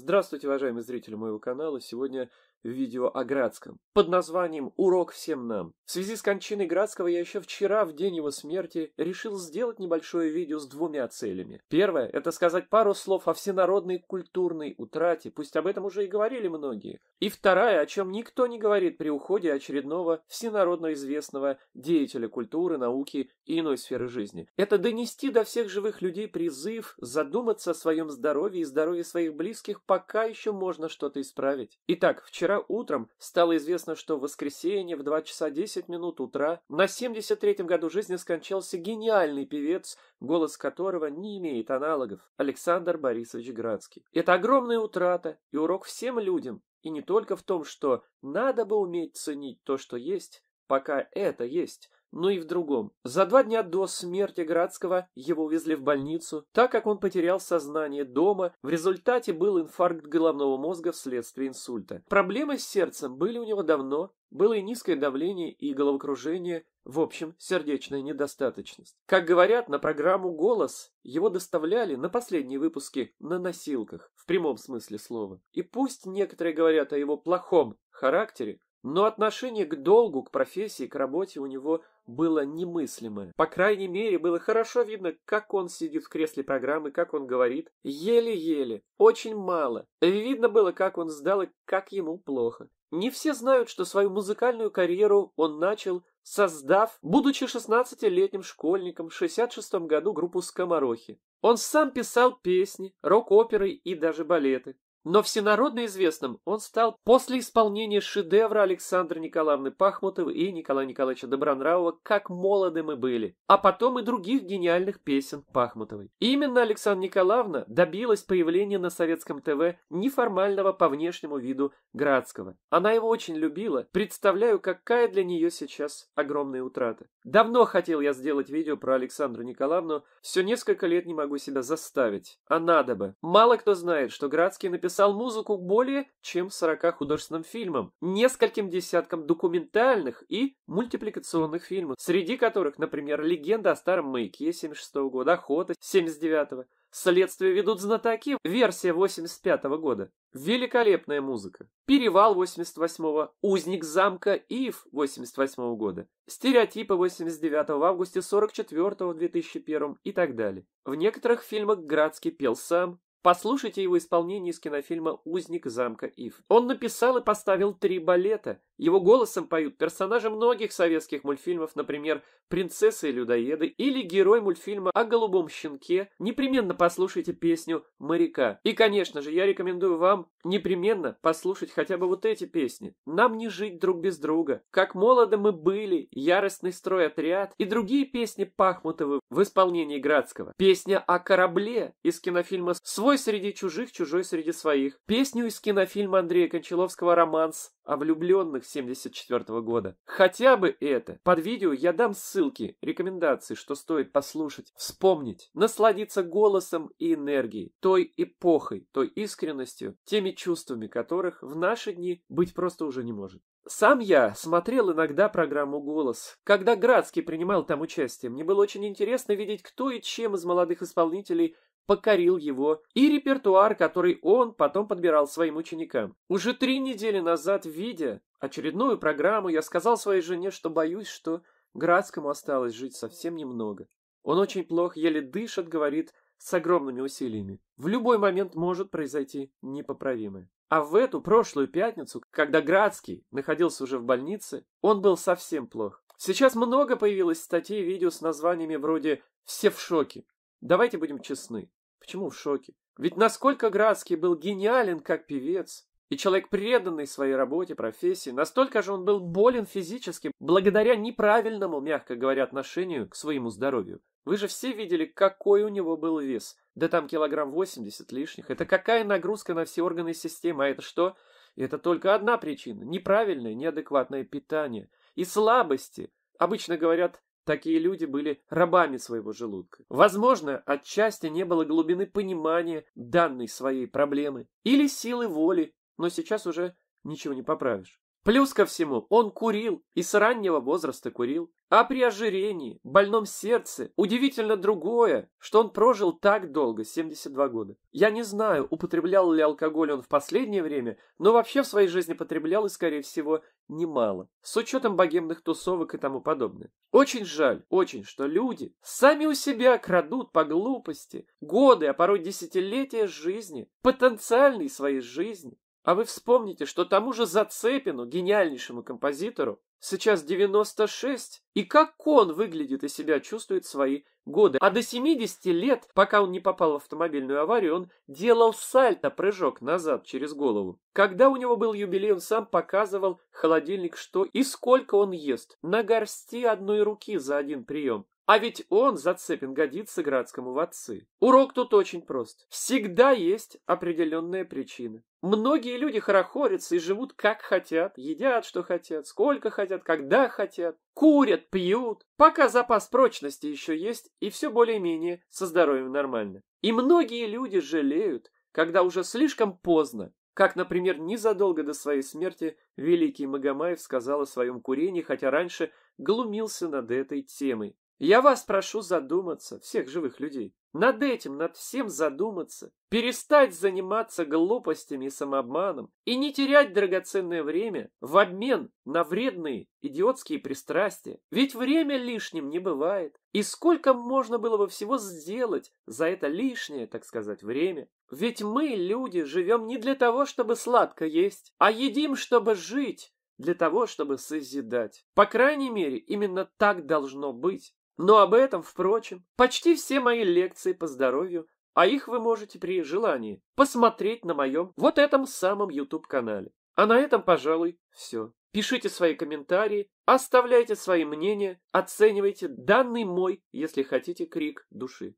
Здравствуйте, уважаемые зрители моего канала! Сегодня в видео о Градском под названием «Урок всем нам». В связи с кончиной Градского я еще вчера, в день его смерти, решил сделать небольшое видео с двумя целями. Первое – это сказать пару слов о всенародной культурной утрате, пусть об этом уже и говорили многие. И вторая, о чем никто не говорит при уходе очередного всенародно известного деятеля культуры, науки и иной сферы жизни. Это донести до всех живых людей призыв задуматься о своем здоровье и здоровье своих близких, пока еще можно что-то исправить. Итак, вчера Вчера утром стало известно, что в воскресенье в 2 часа 10 минут утра на 73-м году жизни скончался гениальный певец, голос которого не имеет аналогов, Александр Борисович Градский. Это огромная утрата и урок всем людям, и не только в том, что надо бы уметь ценить то, что есть, пока это есть, но ну и в другом. За два дня до смерти Градского его увезли в больницу, так как он потерял сознание дома, в результате был инфаркт головного мозга вследствие инсульта. Проблемы с сердцем были у него давно, было и низкое давление, и головокружение, в общем, сердечная недостаточность. Как говорят, на программу «Голос» его доставляли на последние выпуски на носилках, в прямом смысле слова. И пусть некоторые говорят о его плохом характере, но отношение к долгу, к профессии, к работе у него было немыслимое. По крайней мере, было хорошо видно, как он сидит в кресле программы, как он говорит. Еле-еле, очень мало. Видно было, как он сдал и как ему плохо. Не все знают, что свою музыкальную карьеру он начал, создав, будучи 16-летним школьником в 66 году группу «Скоморохи». Он сам писал песни, рок-оперы и даже балеты но всенародно известным он стал после исполнения шедевра Александра Николаевны Пахмутовой и Николая Николаевича Добронравова «Как молоды мы были», а потом и других гениальных песен Пахмутовой. Именно Александра Николаевна добилась появления на советском ТВ неформального по внешнему виду Градского. Она его очень любила, представляю, какая для нее сейчас огромная утрата. Давно хотел я сделать видео про Александру Николаевну, все несколько лет не могу себя заставить, а надо бы. Мало кто знает, что Градский написал написал музыку к более чем 40 художественным фильмам, нескольким десяткам документальных и мультипликационных фильмов, среди которых, например, «Легенда о старом маяке» 76 -го года, «Охота» 79 -го. Следствие ведут знатоки. Версия 85 -го года. Великолепная музыка. Перевал 88-го. Узник замка Ив 88 -го года. Стереотипы 89 в августе 44 -го, 2001 и так далее. В некоторых фильмах Градский пел сам. Послушайте его исполнение из кинофильма «Узник замка Ив». Он написал и поставил три балета, его голосом поют персонажи многих советских мультфильмов, например, принцессы и людоеды» или герой мультфильма о голубом щенке. Непременно послушайте песню «Моряка». И, конечно же, я рекомендую вам непременно послушать хотя бы вот эти песни. «Нам не жить друг без друга», «Как молоды мы были», «Яростный строй отряд» и другие песни Пахмутовы в исполнении Градского. Песня о корабле из кинофильма «Свой среди чужих, чужой среди своих». Песню из кинофильма Андрея Кончаловского «Романс» о влюбленных 74 года. Хотя бы это. Под видео я дам ссылки, рекомендации, что стоит послушать, вспомнить, насладиться голосом и энергией, той эпохой, той искренностью, теми чувствами которых в наши дни быть просто уже не может. Сам я смотрел иногда программу «Голос». Когда Градский принимал там участие, мне было очень интересно видеть, кто и чем из молодых исполнителей покорил его и репертуар, который он потом подбирал своим ученикам. Уже три недели назад, видя, очередную программу я сказал своей жене, что боюсь, что Градскому осталось жить совсем немного. Он очень плохо, еле дышит, говорит, с огромными усилиями. В любой момент может произойти непоправимое. А в эту прошлую пятницу, когда Градский находился уже в больнице, он был совсем плох. Сейчас много появилось статей и видео с названиями вроде «Все в шоке». Давайте будем честны. Почему в шоке? Ведь насколько Градский был гениален как певец, и человек, преданный своей работе, профессии, настолько же он был болен физически, благодаря неправильному, мягко говоря, отношению к своему здоровью. Вы же все видели, какой у него был вес. Да там килограмм 80 лишних. Это какая нагрузка на все органы системы? А это что? Это только одна причина. Неправильное, неадекватное питание. И слабости. Обычно говорят, такие люди были рабами своего желудка. Возможно, отчасти не было глубины понимания данной своей проблемы или силы воли но сейчас уже ничего не поправишь. Плюс ко всему, он курил, и с раннего возраста курил. А при ожирении, больном сердце, удивительно другое, что он прожил так долго, 72 года. Я не знаю, употреблял ли алкоголь он в последнее время, но вообще в своей жизни потреблял и, скорее всего, немало, с учетом богемных тусовок и тому подобное. Очень жаль, очень, что люди сами у себя крадут по глупости годы, а порой десятилетия жизни, потенциальной своей жизни, а вы вспомните, что тому же Зацепину, гениальнейшему композитору, сейчас 96, и как он выглядит и себя чувствует свои годы. А до 70 лет, пока он не попал в автомобильную аварию, он делал сальто, прыжок назад через голову. Когда у него был юбилей, он сам показывал холодильник, что и сколько он ест. На горсти одной руки за один прием. А ведь он, Зацепин, годится Градскому в отцы. Урок тут очень прост. Всегда есть определенная причина. Многие люди хорохорятся и живут как хотят, едят, что хотят, сколько хотят, когда хотят, курят, пьют, пока запас прочности еще есть и все более-менее со здоровьем нормально. И многие люди жалеют, когда уже слишком поздно, как, например, незадолго до своей смерти великий Магомаев сказал о своем курении, хотя раньше глумился над этой темой. Я вас прошу задуматься, всех живых людей. Над этим, над всем задуматься. Перестать заниматься глупостями и самообманом. И не терять драгоценное время в обмен на вредные идиотские пристрастия. Ведь время лишним не бывает. И сколько можно было бы всего сделать за это лишнее, так сказать, время? Ведь мы, люди, живем не для того, чтобы сладко есть, а едим, чтобы жить для того, чтобы созидать. По крайней мере, именно так должно быть. Но об этом, впрочем, почти все мои лекции по здоровью, а их вы можете при желании посмотреть на моем вот этом самом YouTube-канале. А на этом, пожалуй, все. Пишите свои комментарии, оставляйте свои мнения, оценивайте данный мой, если хотите, крик души.